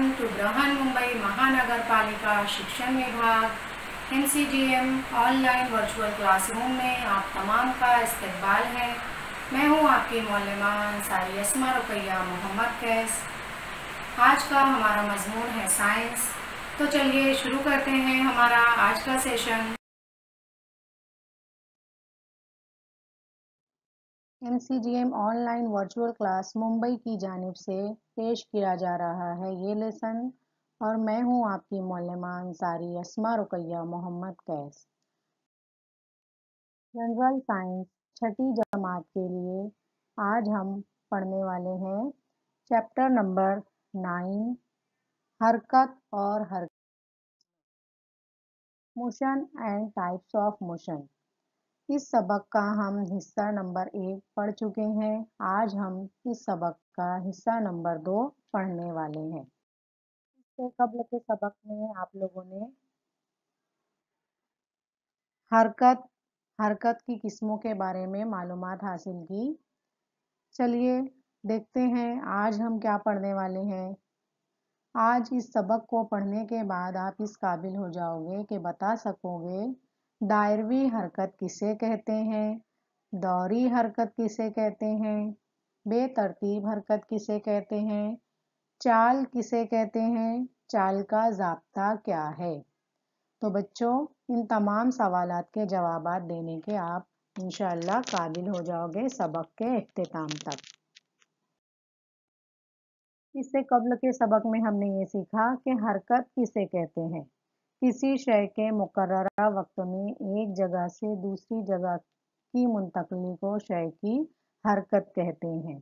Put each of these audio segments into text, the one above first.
welcome to ब्रहन Mumbai महानगर पालिका शिक्षण विभाग N C D M online virtual classroom में आप तमाम का इस्तबाल है मैं हूँ आपकी मौलमान सारी असमा रुपया मोहम्मद कैस आज का हमारा मजमून है साइंस तो चलिए शुरू करते हैं हमारा आज का session M online virtual class Mumbai की जानब से पेश किया जा रहा है ये लेसन और मैं हूँ आपकी मौलमा अंसारी असमा रुकैया मोहम्मद कैस जनरल साइंस छठी जमात के लिए आज हम पढ़ने वाले हैं चैप्टर नंबर नाइन हरकत और हरकत motion and types of motion इस सबक का हम हिस्सा नंबर एक पढ़ चुके हैं आज हम इस सबक का हिस्सा नंबर दो पढ़ने वाले हैं इससे तो कबल के सबक में आप लोगों ने हरकत हरकत की किस्मों के बारे में मालूम हासिल की चलिए देखते हैं आज हम क्या पढ़ने वाले हैं आज इस सबक को पढ़ने के बाद आप इस काबिल हो जाओगे कि बता सकोगे दायरवी हरकत किसे कहते हैं दौरी हरकत किसे कहते हैं बेतरतीब हरकत किसे कहते हैं चाल किसे कहते हैं चाल का जबता क्या है तो बच्चों इन तमाम सवाल के जवाब देने के आप इनशाला काबिल हो जाओगे सबक के अख्ताम तक इससे कबल के सबक में हमने ये सीखा कि हरकत किसे कहते हैं किसी शय के मुकर्रा वक्त में एक जगह से दूसरी जगह की मुंतकली को शय की हरकत कहते हैं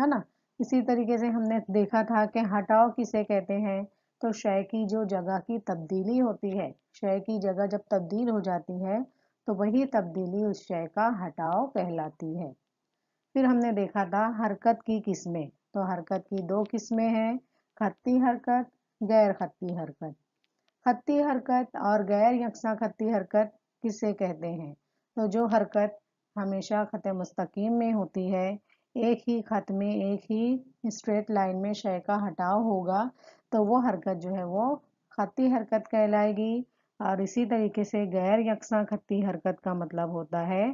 है ना इसी तरीके से हमने देखा था कि हटाओ किसे कहते हैं तो शय की जो जगह की तब्दीली होती है शय की जगह जब तब्दील हो जाती है तो वही तब्दीली उस शय का हटाओ कहलाती है फिर हमने देखा था हरकत की किस्में तो हरकत की दो किस्में हैं खत्ती हरकत गैर खत्ती हरकत खत्ती हरकत और गैर यकसा खत्ती हरकत किसे कहते हैं तो जो हरकत हमेशा खत मस्तकीम में होती है एक ही खत में एक ही स्ट्रेट लाइन में शय का हटाव होगा तो वो हरकत जो है वो खत्ती हरकत कहलाएगी और इसी तरीके से गैर यकसा खत्ती हरकत का मतलब होता है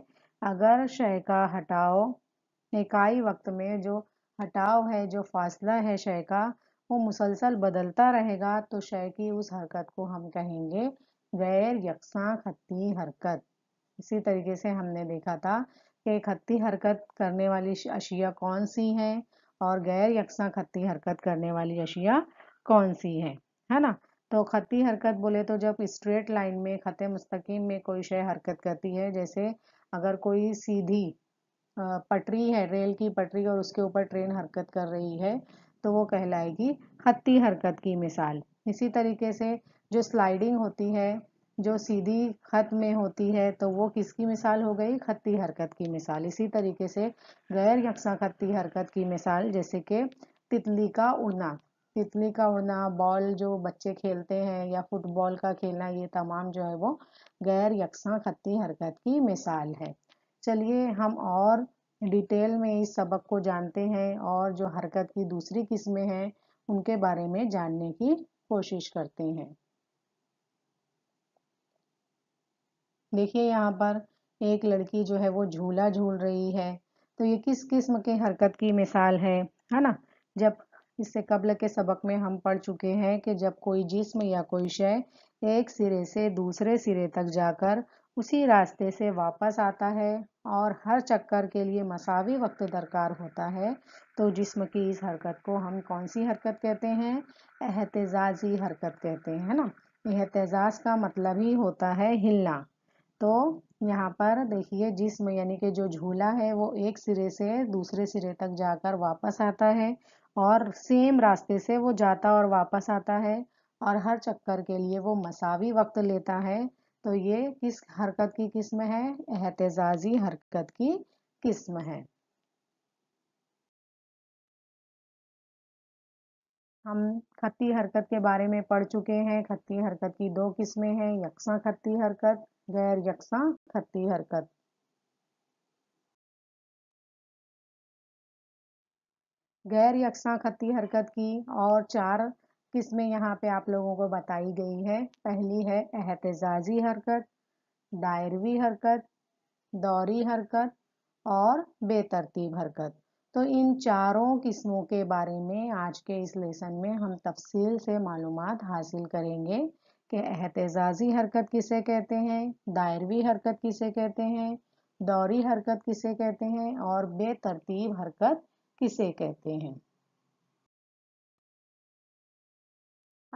अगर शय का हटाव इकाई वक्त में जो हटाव है जो फासला है शय का वो मुसलसल बदलता रहेगा तो शय की उस हरकत को हम कहेंगे गैर यकसा खत्ती हरकत इसी तरीके से हमने देखा था कि खत्ती हरकत करने वाली अशिया कौन सी हैं और गैर यकसा खत्ती हरकत करने वाली अशिया कौन सी हैं है ना तो खती हरकत बोले तो जब स्ट्रेट लाइन में खत मुस्तकीम में कोई शय हरकत करती है जैसे अगर कोई सीधी पटरी है रेल की पटरी और उसके ऊपर ट्रेन हरकत कर रही है तो वो कहलाएगी खत्ती हरकत की मिसाल इसी तरीके से जो स्लाइडिंग होती है जो सीधी खत में होती है तो वो किसकी मिसाल हो गई खत्ती हरकत की मिसाल इसी तरीके से गैर यकसा खत्ती हरकत की मिसाल जैसे कि तितली का उड़ना तितली का उड़ना बॉल जो बच्चे खेलते हैं या फुटबॉल का खेलना ये तमाम जो है वो गैर यकसा खत्ती हरकत की मिसाल है चलिए हम और डिटेल में इस सबक को जानते हैं और जो हरकत की दूसरी किस्में हैं उनके बारे में जानने की कोशिश करते हैं देखिए यहाँ पर एक लड़की जो है वो झूला झूल रही है तो ये किस किस्म के हरकत की मिसाल है है ना जब इससे कबल के सबक में हम पढ़ चुके हैं कि जब कोई जिस्म या कोई शय एक सिरे से दूसरे सिरे तक जाकर उसी रास्ते से वापस आता है और हर चक्कर के लिए मसावी वक्त दरकार होता है तो जिस्म की इस हरकत को हम कौन सी हरकत कहते हैं एहतजाजी हरकत कहते हैं है ना एहतजाज का मतलब ही होता है हिलना तो यहाँ पर देखिए जिस्म यानी कि जो झूला है वो एक सिरे से दूसरे सिरे तक जाकर वापस आता है और सेम रास्ते से वो जाता और वापस आता है और हर चक्कर के लिए वो मसावी वक्त लेता है तो ये किस हरकत की किस्म है एहतजाजी हरकत की किस्म है हम खत्ती हरकत के बारे में पढ़ चुके हैं खत्ती हरकत की दो किस्में हैं यकसा खत्ती हरकत गैर यकसा खत्ती हरकत गैर यकसा खत्ती हरकत की और चार किसमें यहाँ पे आप लोगों को बताई गई है पहली है एहतजाजी हरकत दायरवी हरकत दौरी हरकत और बेतरतीब हरकत तो इन चारों किस्मों के बारे में आज के इस लेसन में हम तफसील से मालूम हासिल करेंगे कि एहतजाजी हरकत किसे कहते हैं दायरवी हरकत किसे कहते हैं दौरी हरकत किसे कहते हैं और बेतरतीब हरकत किसे कहते हैं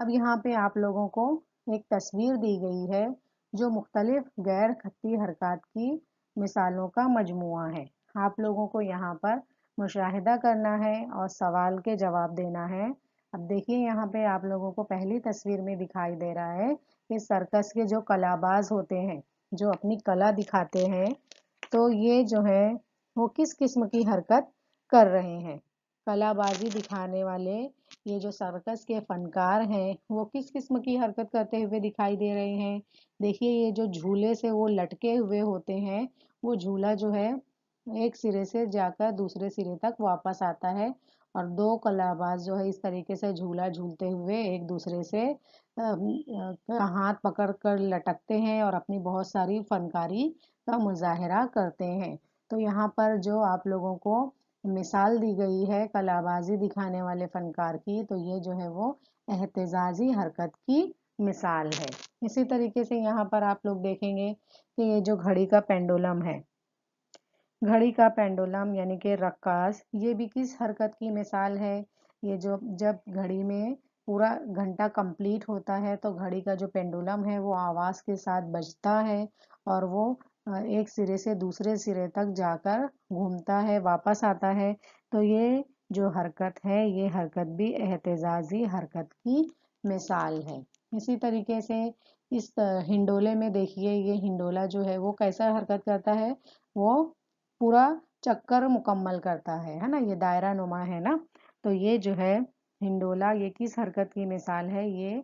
अब यहाँ पे आप लोगों को एक तस्वीर दी गई है जो मुख्तलिफ गैर खत्ती हरकत की मिसालों का मजमु है आप लोगों को यहाँ पर मुशाहिदा करना है और सवाल के जवाब देना है अब देखिए यहाँ पे आप लोगों को पहली तस्वीर में दिखाई दे रहा है कि सर्कस के जो कलाबाज होते हैं जो अपनी कला दिखाते हैं तो ये जो है वो किस किस्म की हरकत कर रहे हैं कलाबाजी दिखाने वाले ये जो सर्कस के फनकार हैं वो किस किस्म की हरकत करते हुए दिखाई दे रहे हैं देखिए ये जो झूले से वो लटके हुए होते हैं वो झूला जो है एक सिरे से जाकर दूसरे सिरे तक वापस आता है और दो कलाबाज जो है इस तरीके से झूला झूलते हुए एक दूसरे से हाथ पकड़ कर लटकते हैं और अपनी बहुत सारी फनकारी का मुजाहरा करते हैं तो यहाँ पर जो आप लोगों को मिसाल दी गई है कलाबाजी दिखाने वाले फनकार की तो ये जो है वो एहतजाजी हरकत की मिसाल है इसी तरीके से यहाँ पर आप लोग देखेंगे कि ये जो घड़ी का पेंडुलम है घड़ी का पेंडुलम यानी कि रक्कास ये भी किस हरकत की मिसाल है ये जो जब घड़ी में पूरा घंटा कंप्लीट होता है तो घड़ी का जो पेंडुलम है वो आवाज़ के साथ बजता है और वो एक सिरे से दूसरे सिरे तक जाकर घूमता है वापस आता है तो ये जो हरकत है ये हरकत भी एहतजाजी हरकत की मिसाल है इसी तरीके से इस हिंडोले में देखिए ये हिंडोला जो है वो कैसा हरकत करता है वो पूरा चक्कर मुकम्मल करता है है ना ये दायरा नुमा है ना तो ये जो है हिंडोला ये किस हरकत की मिसाल है ये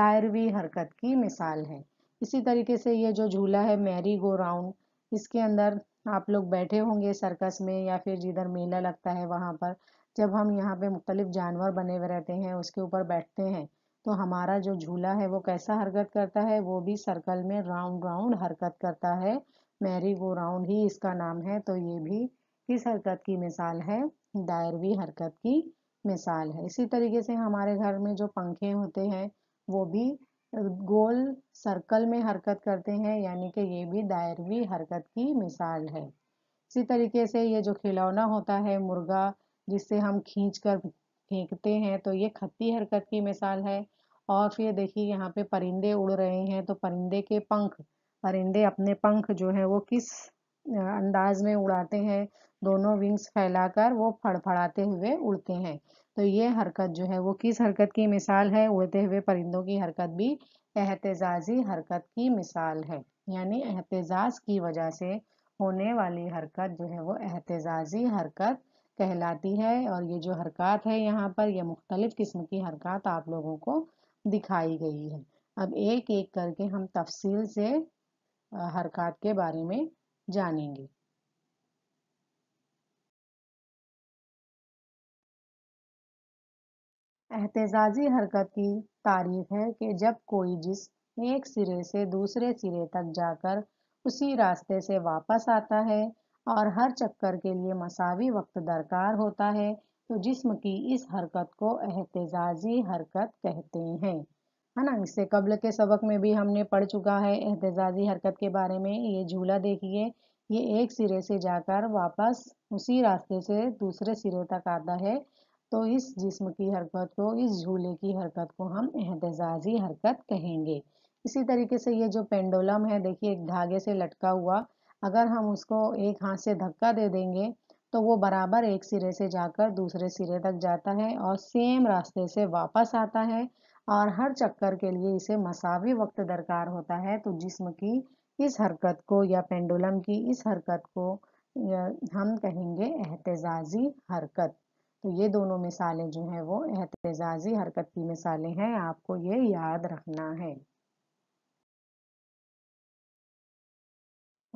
दायरवी हरकत की मिसाल है इसी तरीके से ये जो झूला है मैरी गो राउंड इसके अंदर आप लोग बैठे होंगे सर्कस में या फिर जिधर मेला लगता है वहाँ पर जब हम यहाँ पे मुख्तलिफ जानवर बने हुए रहते हैं उसके ऊपर बैठते हैं तो हमारा जो झूला है वो कैसा हरकत करता है वो भी सर्कल में राउंड राउंड हरकत करता है मैरी गो राउंड ही इसका नाम है तो ये भी किस हरकत की मिसाल है दायरवी हरकत की मिसाल है इसी तरीके से हमारे घर में जो पंखे होते हैं वो भी गोल सर्कल में हरकत करते हैं यानी कि ये भी दायरवी हरकत की मिसाल है इसी तरीके से ये जो खिलौना होता है मुर्गा जिससे हम खींच कर फेंकते हैं तो ये खत्ती हरकत की मिसाल है और फिर देखिए यहाँ पे परिंदे उड़ रहे हैं तो परिंदे के पंख परिंदे अपने पंख जो है वो किस अंदाज में उड़ाते हैं दोनों विंग्स फैलाकर वो फड़फड़ाते हुए उड़ते हैं तो ये हरकत जो है वो किस हरकत की मिसाल है उड़ते हुए परिंदों की हरकत भी एहतजाजी हरकत की मिसाल है यानी एहतजाज की वजह से होने वाली हरकत जो है वो एहतजाजी हरकत कहलाती है और ये जो हरकत है यहाँ पर ये मुख्तलिफ किस्म की हरकत आप लोगों को दिखाई गई है अब एक एक करके हम तफसील से हरकत के बारे में जानेंगे एहतजाजी हरकत की तारीफ है कि जब कोई जिस एक सिरे से दूसरे सिरे तक जाकर उसी रास्ते से वापस आता है और हर चक्कर के लिए मसावी वक्त दरकार होता है तो जिस्म की इस हरकत को एहतजाजी हरकत कहते हैं है ना इससे कबल के सबक में भी हमने पढ़ चुका है एहतजाजी हरकत के बारे में ये झूला देखिए ये एक सिरे से जाकर वापस उसी रास्ते से दूसरे सिरे तक आता है तो इस जिस्म की हरकत को इस झूले की हरकत को हम एहतजाजी हरकत कहेंगे इसी तरीके से ये जो पेंडोलम है देखिए एक धागे से लटका हुआ अगर हम उसको एक हाथ से धक्का दे देंगे तो वो बराबर एक सिरे से जाकर दूसरे सिरे तक जाता है और सेम रास्ते से वापस आता है और हर चक्कर के लिए इसे मसावी वक्त दरकार होता है तो जिस्म की इस हरकत को या पेंडुलम की इस हरकत को हम कहेंगे एहतजाजी हरकत तो ये दोनों मिसालें जो हैं वो एहतजाजी हरकत की मिसालें हैं आपको ये याद रखना है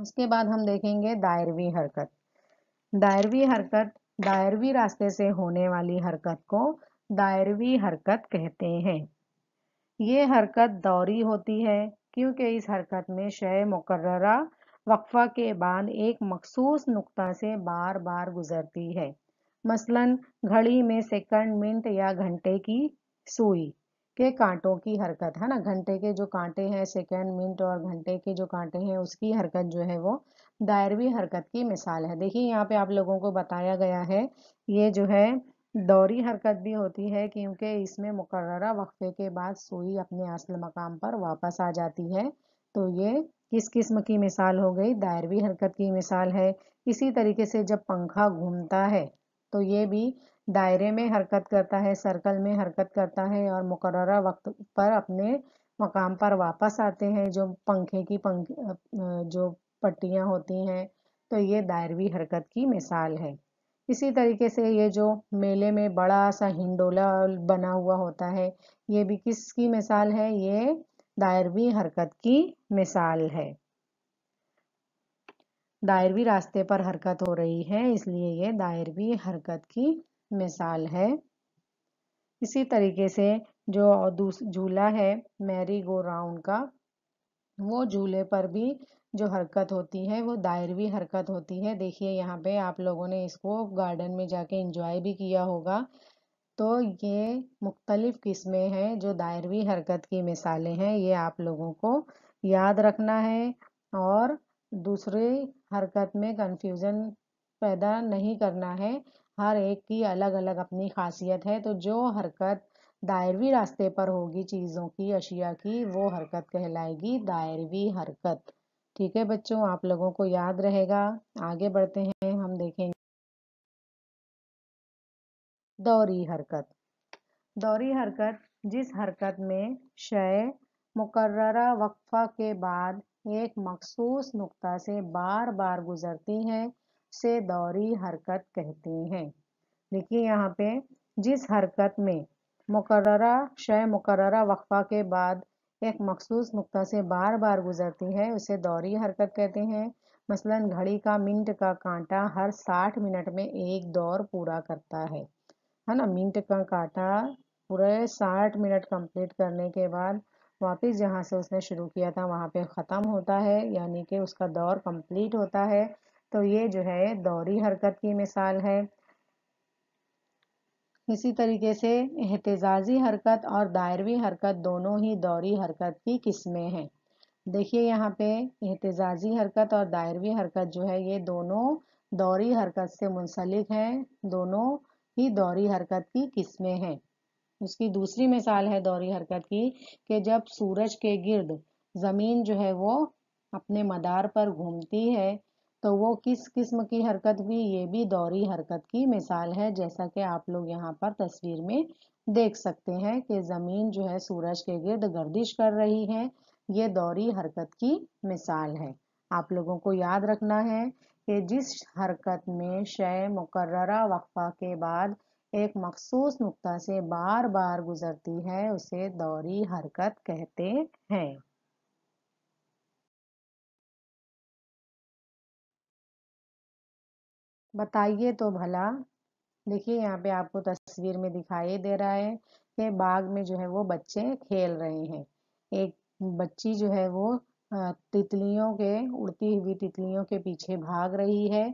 उसके बाद हम देखेंगे दायरवी हरकत दायरवी हरकत दायरवी रास्ते से होने वाली हरकत को दायरवी हरकत कहते हैं ये हरकत दौरी होती है क्योंकि इस हरकत में शय मुकर्रा वक्फा के बाद एक मखसूस नुक्ता से बार बार गुजरती है मसलन घड़ी में सेकंड मिनट या घंटे की सुई के कांटों की हरकत है ना घंटे के जो कांटे हैं सेकंड मिनट और घंटे के जो कांटे हैं उसकी हरकत जो है वो दायरवी हरकत की मिसाल है देखिए यहाँ पे आप लोगों को बताया गया है ये जो है दौरी हरकत भी होती है क्योंकि इसमें मुकर्रा वक्फे के बाद सुई अपने असल मकाम पर वापस आ जाती है तो ये किस किस्म की मिसाल हो गई दायरवी हरकत की मिसाल है इसी तरीके से जब पंखा घूमता है तो ये भी दायरे में हरकत करता है सर्कल में हरकत करता है और मुकर वक्त पर अपने मकाम पर वापस आते हैं जो पंखे की पंख जो पट्टियाँ होती हैं तो ये दायरवी हरकत की मिसाल है इसी तरीके से ये जो मेले में बड़ा सा हिंडोला बना हुआ होता है ये भी किसकी मिसाल है ये दायरवी हरकत की मिसाल है दायरवी रास्ते पर हरकत हो रही है इसलिए ये दायरवी हरकत की मिसाल है इसी तरीके से जो झूला है मैरी गो राउंड का वो झूले पर भी जो हरकत होती है वो दायरवी हरकत होती है देखिए यहाँ पे आप लोगों ने इसको गार्डन में जाके इंजॉय भी किया होगा तो ये मुख्तलिफ किस्में हैं जो दायरवी हरकत की मिसालें हैं ये आप लोगों को याद रखना है और दूसरे हरकत में कन्फ्यूज़न पैदा नहीं करना है हर एक की अलग अलग अपनी खासियत है तो जो हरकत दायरवी रास्ते पर होगी चीज़ों की अशिया की वो हरकत कहलाएगी दायरवी हरकत ठीक है बच्चों आप लोगों को याद रहेगा आगे बढ़ते हैं हम देखेंगे दौरी हरकत दौरी हरकत जिस हरकत में शय मुकर्रा वक्फा के बाद एक मखसूस नुकता से बार बार गुजरती है से दौरी हरकत कहते हैं देखिए यहाँ पे जिस हरकत में मुकर्रा शय मुकर्रा वक्फा के बाद एक मखसूस नुकता से बार बार गुजरती है उसे दौरी हरकत कहते हैं मसलन घड़ी का मिनट का कांटा हर साठ मिनट में एक दौर पूरा करता है है ना मिनट का कांटा पूरे साठ मिनट कंप्लीट करने के बाद वापस जहाँ से उसने शुरू किया था वहाँ पे ख़त्म होता है यानी कि उसका दौर कंप्लीट होता है तो ये जो है दौरी हरकत की मिसाल है इसी तरीके से एहतजाजी हरकत और दायरवी हरकत दोनों ही दौरी हरकत की किस्में हैं देखिए यहाँ पे एहतजाजी हरकत और दायरवी हरकत जो है ये दोनों दौरी हरकत से मुंसलिक हैं दोनों ही दौरी हरकत की किस्में हैं उसकी दूसरी मिसाल है दौरी हरकत की कि जब सूरज के गिर्द ज़मीन जो है वो अपने मदार पर घूमती है तो वो किस किस्म की हरकत हुई ये भी दौरी हरकत की मिसाल है जैसा कि आप लोग यहाँ पर तस्वीर में देख सकते हैं कि ज़मीन जो है सूरज के गिर्द गर्दिश कर रही है ये दौरी हरकत की मिसाल है आप लोगों को याद रखना है कि जिस हरकत में शय मुकर्रा वक्फा के बाद एक मखसूस नुकता से बार बार गुजरती है उसे दौरी हरकत कहते हैं बताइए तो भला देखिए यहाँ पे आपको तस्वीर में दिखाई दे रहा है कि बाग में जो है वो बच्चे खेल रहे हैं एक बच्ची जो है वो तितलियों के उड़ती हुई तितलियों के पीछे भाग रही है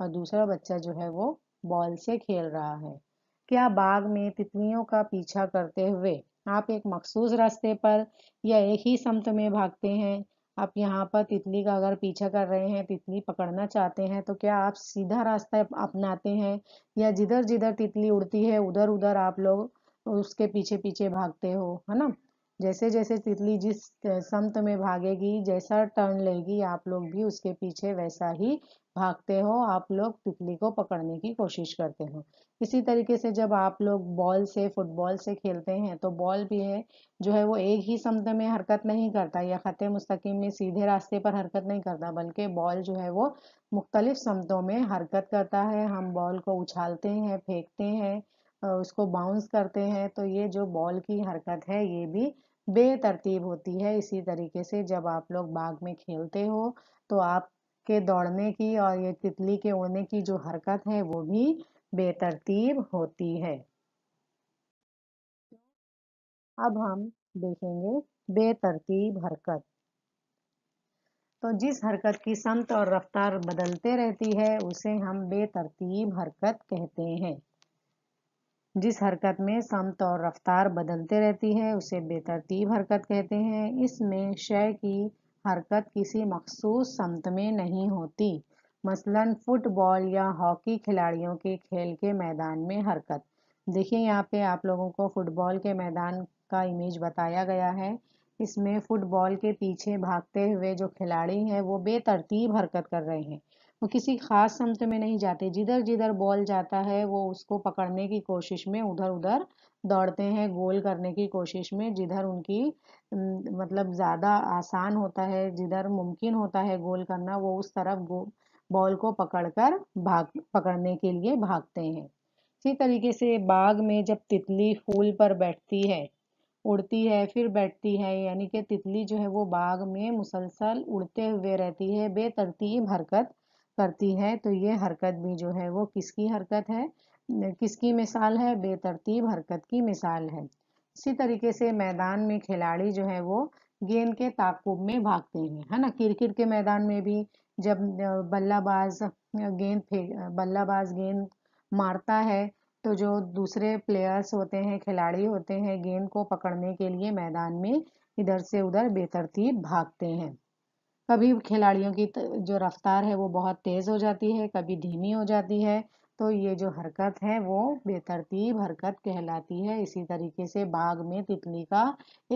और दूसरा बच्चा जो है वो बॉल से खेल रहा है क्या बाग में तितलियों का पीछा करते हुए आप एक मखसूस रास्ते पर या एक ही समत में भागते हैं आप यहाँ पर तितली का अगर पीछा कर रहे हैं तितली पकड़ना चाहते हैं तो क्या आप सीधा रास्ता अपनाते हैं या जिधर जिधर तितली उड़ती है उधर उधर आप लोग उसके पीछे पीछे भागते हो है ना जैसे जैसे तितली जिस समत में भागेगी जैसा टर्न लेगी आप लोग भी उसके पीछे वैसा ही भागते हो आप लोग तितली को पकड़ने की कोशिश करते हो इसी तरीके से जब आप लोग बॉल से फुटबॉल से खेलते हैं तो बॉल भी है जो है वो एक ही समत में हरकत नहीं करता या ख़त मुस्तकीम में सीधे रास्ते पर हरकत नहीं करता बल्कि बॉल जो है वो मुख्तलिफ समतों में हरकत करता है हम बॉल को उछालते हैं फेंकते हैं उसको बाउंस करते हैं तो ये जो बॉल की हरकत है ये भी बेतरतीब होती है इसी तरीके से जब आप लोग बाग में खेलते हो तो आपके दौड़ने की और ये तितली के उड़ने की जो हरकत है वो भी बेतरतीब होती है अब हम देखेंगे बेतरतीब हरकत तो जिस हरकत की संत और रफ्तार बदलते रहती है उसे हम बेतरतीब हरकत कहते हैं जिस हरकत में समत और रफ्तार बदलते रहती है उसे बेतरतीब हरकत कहते हैं इसमें शय की हरकत किसी मखसूस समत में नहीं होती मसलन फुटबॉल या हॉकी खिलाड़ियों के खेल के मैदान में हरकत देखिए यहाँ पे आप लोगों को फुटबॉल के मैदान का इमेज बताया गया है इसमें फुटबॉल के पीछे भागते हुए जो खिलाड़ी हैं वो बेतरतीब हरकत कर रहे हैं वो किसी खास समत में नहीं जाते जिधर जिधर बॉल जाता है वो उसको पकड़ने की कोशिश में उधर उधर दौड़ते हैं गोल करने की कोशिश में जिधर उनकी मतलब ज़्यादा आसान होता है जिधर मुमकिन होता है गोल करना वो उस तरफ बॉल को पकड़कर भाग पकड़ने के लिए भागते हैं इसी तरीके से बाग में जब तितली फूल पर बैठती है उड़ती है फिर बैठती है यानी कि तितली जो है वो बाग में मुसलसल उड़ते हुए रहती है बेतरतीब हरकत करती है तो ये हरकत भी जो है वो किसकी हरकत है किसकी मिसाल है बेतरतीब हरकत की मिसाल है इसी तरीके से मैदान में खिलाड़ी जो है वो गेंद के ताकुब में भागते हैं है ना क्रिकेट के मैदान में भी जब बल्लाबाज गेंद बल्लाबाज गेंद मारता है तो जो दूसरे प्लेयर्स होते हैं खिलाड़ी होते हैं गेंद को पकड़ने के लिए मैदान में इधर से उधर बेतरतीब भागते हैं कभी खिलाड़ियों की जो रफ्तार है वो बहुत तेज़ हो जाती है कभी धीमी हो जाती है तो ये जो हरकत है वो बेतरतीब हरकत कहलाती है इसी तरीके से बाग में तितली का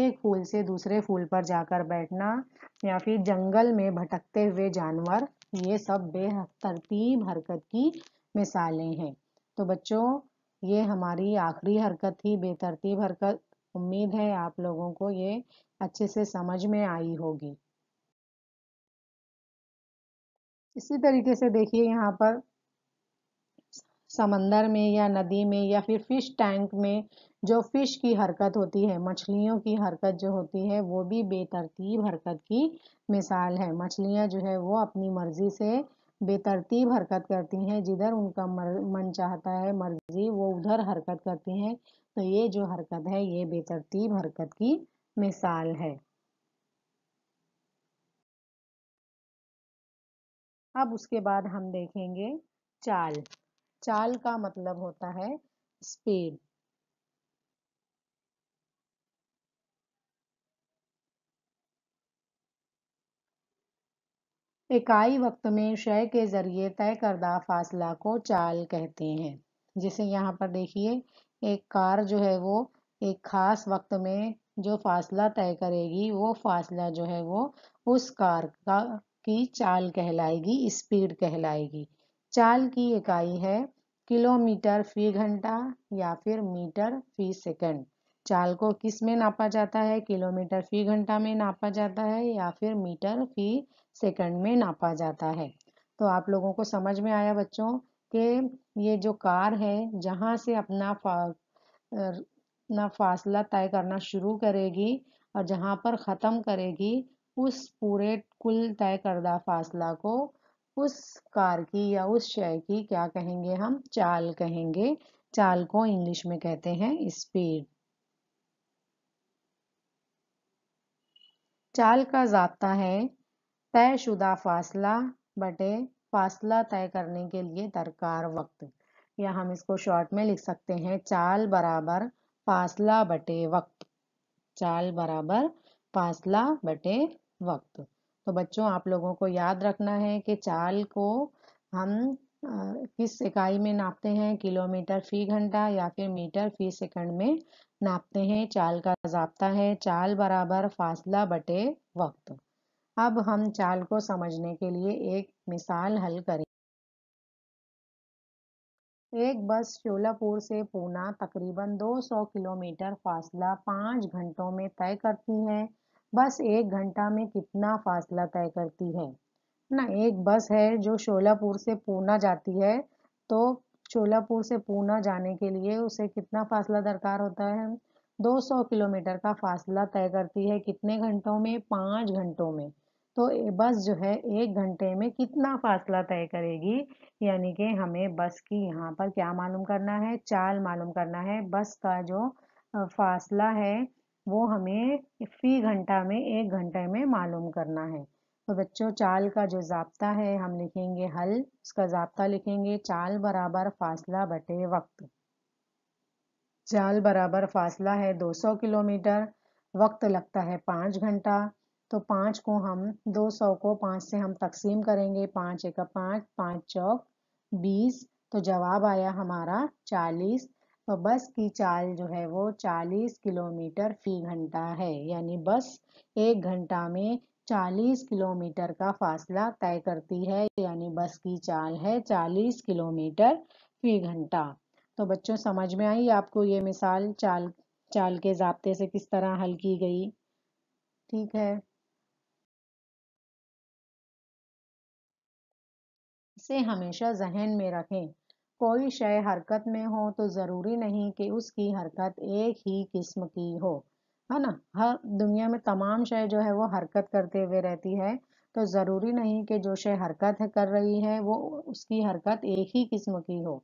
एक फूल से दूसरे फूल पर जाकर बैठना या फिर जंगल में भटकते हुए जानवर ये सब बेतरतीब हरकत की मिसालें हैं तो बच्चों ये हमारी आखिरी हरकत थी बेतरतीब हरकत उम्मीद है आप लोगों को ये अच्छे से समझ में आई होगी इसी तरीके से देखिए यहाँ पर समंदर में या नदी में या फिर फिश टैंक में जो फिश की हरकत होती है मछलियों की हरकत जो होती है वो भी बेतरतीब हरकत की मिसाल है मछलियाँ जो है वो अपनी मर्ज़ी से बेतरतीब हरकत करती हैं जिधर उनका मर, मन चाहता है मर्जी वो उधर हरकत करती हैं तो ये जो हरकत है ये बेतरतीब हरकत की मिसाल है अब उसके बाद हम देखेंगे चाल चाल का मतलब होता है स्पीड इकाई वक्त में शय के जरिए तय करदा फासला को चाल कहते हैं जैसे यहाँ पर देखिए एक कार जो है वो एक खास वक्त में जो फासला तय करेगी वो फासला जो है वो उस कार का की चाल कहलाएगी स्पीड कहलाएगी चाल की इकाई है किलोमीटर फी घंटा या फिर मीटर फी सेकंड चाल को किस में नापा जाता है किलोमीटर फी घंटा में नापा जाता है या फिर मीटर फी सेकंड में नापा जाता है तो आप लोगों को समझ में आया बच्चों के ये जो कार है जहाँ से अपना फा फासला तय करना शुरू करेगी और जहाँ पर ख़त्म करेगी उस पूरे कुल तय करदा फासला को उस कार की या उस शय की क्या कहेंगे हम चाल कहेंगे चाल को इंग्लिश में कहते हैं स्पीड चाल का जबता है तयशुदा फासला बटे फासला तय करने के लिए दरकार वक्त या हम इसको शॉर्ट में लिख सकते हैं चाल बराबर फासला बटे वक्त चाल बराबर फासला बटे वक्त तो बच्चों आप लोगों को याद रखना है कि चाल को हम किस इकाई में नापते हैं किलोमीटर फी घंटा या फिर मीटर फी सेकंड में नापते हैं चाल का जबता है चाल बराबर फासला बटे वक्त अब हम चाल को समझने के लिए एक मिसाल हल करें एक बस शोलापुर से पूना तकरीबन 200 किलोमीटर फासला पाँच घंटों में तय करती है बस एक घंटा में कितना फासला तय करती है ना एक बस है जो शोलापुर से पूना जाती है तो शोलापुर से पूना जाने के लिए उसे कितना फासला दरकार होता है 200 किलोमीटर का फासला तय करती है कितने घंटों में पाँच घंटों में तो बस जो है एक घंटे में कितना फासला तय करेगी यानी कि हमें बस की यहाँ पर क्या मालूम करना है चाल मालूम करना है बस का जो फासला है वो हमें फी घंटा में एक घंटे में मालूम करना है तो बच्चों चाल का जो जाप्ता है हम लिखेंगे हल उसका जाप्ता लिखेंगे चाल बराबर फासला बटे वक्त चाल बराबर फासला है 200 किलोमीटर वक्त लगता है पाँच घंटा तो पाँच को हम 200 को पाँच से हम तकसीम करेंगे पाँच एक पाँच पाँच चौक बीस तो जवाब आया हमारा चालीस तो बस की चाल जो है वो 40 किलोमीटर फी घंटा है यानी बस एक घंटा में 40 किलोमीटर का फासला तय करती है यानी बस की चाल है 40 किलोमीटर फी घंटा तो बच्चों समझ में आई आपको ये मिसाल चाल चाल के जबते से किस तरह हल की गई ठीक है इसे हमेशा जहन में रखें कोई शय हरकत में हो तो ज़रूरी नहीं कि उसकी हरकत एक ही किस्म की हो है ना हर दुनिया में तमाम शय जो है वो हरकत करते हुए रहती है तो ज़रूरी नहीं कि जो शय हरकत कर रही है वो उसकी हरकत एक ही किस्म की हो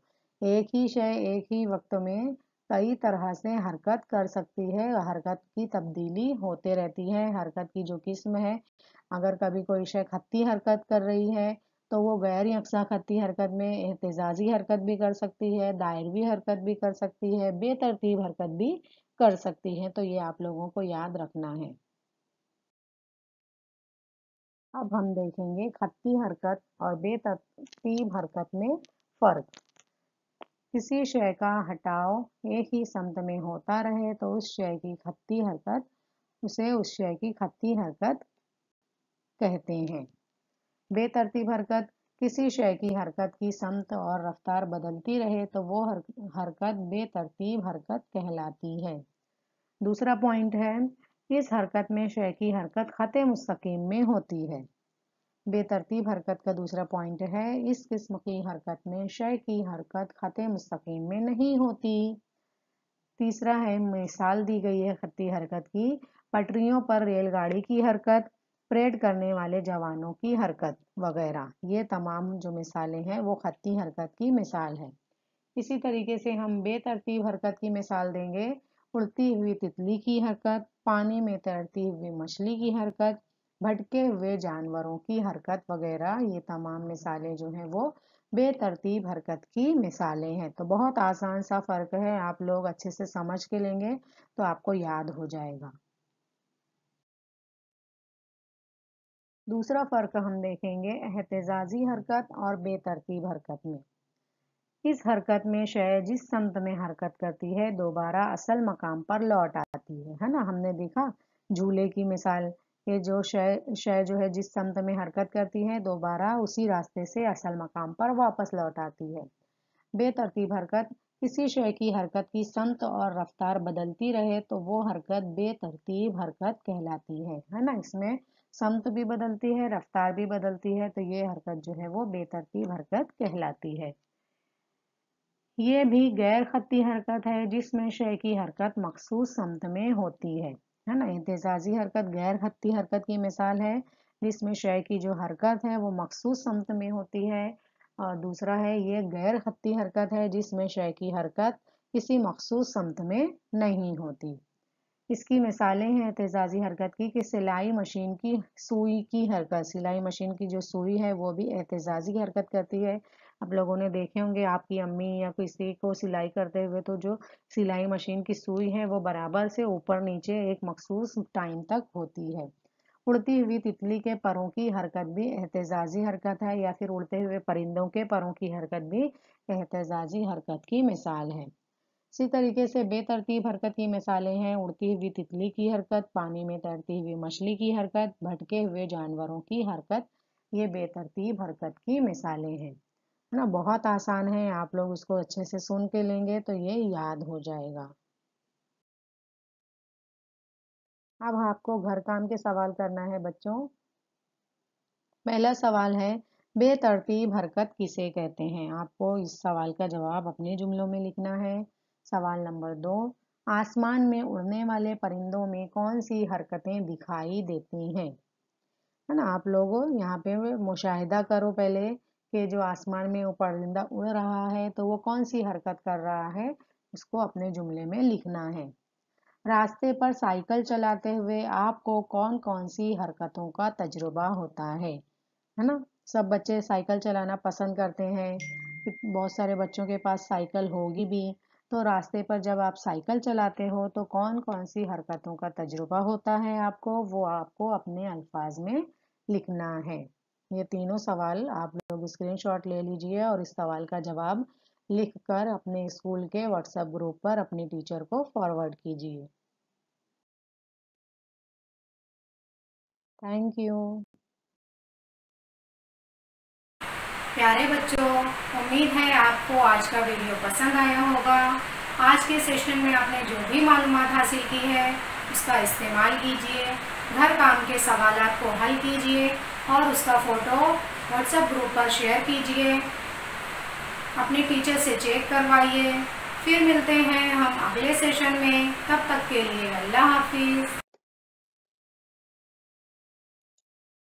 एक ही शय एक ही वक्त में कई तरह से हरकत कर सकती है हरकत की तब्दीली होते रहती है हरकत की जो किस्म है अगर कभी कोई शय खत्ती हरकत कर रही है तो वो गैर खत्ती हरकत में एहतजाजी हरकत भी कर सकती है दायरवी हरकत भी कर सकती है बेतरतीब हरकत भी कर सकती है तो ये आप लोगों को याद रखना है अब हम देखेंगे खत्ती हरकत और बेतरतीब हरकत में फ़र्क किसी शय का हटाव एक ही समत में होता रहे तो उस शय की खत्ती हरकत उसे उस शय की खत्ती हरकत कहते हैं बेतरतीब हरकत किसी शय की हरकत की समत और रफ्तार बदलती रहे तो वो हर, हरकत बेतरतीब हरकत कहलाती है दूसरा पॉइंट है इस हरकत में शय की हरकत खत मुस्तकीम में होती है बेतरतीब हरकत का दूसरा पॉइंट है इस किस्म की हरकत में शय की हरकत खत मुस्तकीम में नहीं होती तीसरा है मिसाल दी गई है खती हरकत की पटरियों पर रेलगाड़ी की हरकत परेड करने वाले जवानों की हरकत वगैरह ये तमाम जो मिसालें हैं वो खत्ती हरकत की मिसाल है इसी तरीके से हम बेतरतीब हरकत की मिसाल देंगे उड़ती हुई तितली की हरकत पानी में तैरती हुई मछली की हरकत भटके हुए जानवरों की हरकत वगैरह ये तमाम मिसालें जो हैं वो बेतरतीब हरकत की मिसालें हैं तो बहुत आसान सा फ़र्क है आप लोग अच्छे से समझ के लेंगे तो आपको याद हो जाएगा दूसरा फ़र्क हम देखेंगे एहतजाजी हरकत और बेतरतीब हरकत में इस हरकत में शय जिस समत में हरकत करती है दोबारा असल मकाम पर लौट आती है है ना हमने देखा झूले की मिसाल ये जो शय शय जो है जिस समत में हरकत करती है दोबारा उसी रास्ते से असल मकाम पर वापस लौट आती है बेतरतीब हरकत किसी शय की हरकत की संत और रफ्तार बदलती रहे तो वो हरकत बेतरतीब हरकत कहलाती है है ना इसमें समत भी बदलती है रफ्तार भी बदलती है तो ये हरकत जो है वो बेतरतीब हरकत कहलाती है ये भी गैर खती हरकत है जिसमें शय की हरकत मखसूस समत में होती है है ना एहतजाजी हरकत गैर खती हरकत की मिसाल है जिसमें शय की जो हरकत है वो मखसूस समत में होती है और दूसरा है ये गैर खती हरकत है जिसमें शय की हरकत किसी मखसूस समत में नहीं होती इसकी मिसालें हैं एहतजाजी हरकत की कि सिलाई मशीन की सुई की हरकत सिलाई मशीन की जो सुई है वो भी एहतजाजी हरकत करती है आप लोगों ने देखे होंगे आपकी अम्मी या किसी को सिलाई करते हुए तो जो सिलाई मशीन की सुई है वो बराबर से ऊपर नीचे एक मखसूस टाइम तक होती है उड़ती हुई तितली के परों की हरकत भी एहतजाजी हरकत है या फिर उड़ते हुए परिंदों के परों की हरकत भी एहतजाजी हरकत की मिसाल है इसी तरीके से बेतरतीब हरकत की मिसालें हैं उड़ती हुई तितली की हरकत पानी में तैरती हुई मछली की हरकत भटके हुए जानवरों की हरकत ये बेतरतीब हरकत की मिसालें हैं है ना बहुत आसान है आप लोग उसको अच्छे से सुन के लेंगे तो ये याद हो जाएगा अब आपको घर काम के सवाल करना है बच्चों पहला सवाल है बेतरतीब हरकत किसे कहते हैं आपको इस सवाल का जवाब अपने जुमलों में लिखना है सवाल नंबर दो आसमान में उड़ने वाले परिंदों में कौन सी हरकतें दिखाई देती हैं है ना आप लोगों यहाँ पे मुशाहिदा करो पहले कि जो आसमान में वो परिंदा उड़ रहा है तो वो कौन सी हरकत कर रहा है उसको अपने जुमले में लिखना है रास्ते पर साइकिल चलाते हुए आपको कौन कौन सी हरकतों का तजुर्बा होता है है ना सब बच्चे साइकिल चलाना पसंद करते हैं बहुत सारे बच्चों के पास साइकिल होगी भी तो रास्ते पर जब आप साइकिल चलाते हो तो कौन कौन सी हरकतों का तजुर्बा होता है आपको वो आपको अपने अल्फाज में लिखना है ये तीनों सवाल आप लोग स्क्रीनशॉट ले लीजिए और इस सवाल का जवाब लिख कर अपने स्कूल के व्हाट्सएप ग्रुप पर अपने टीचर को फॉरवर्ड कीजिए थैंक यू प्यारे बच्चों उम्मीद है आपको आज का वीडियो पसंद आया होगा आज के सेशन में आपने जो भी मालूम हासिल की है उसका इस्तेमाल कीजिए घर काम के सवाल को हल कीजिए और उसका फ़ोटो व्हाट्सएप ग्रुप पर शेयर कीजिए अपने टीचर से चेक करवाइए फिर मिलते हैं हम अगले सेशन में तब तक के लिए अल्लाह हाफिज़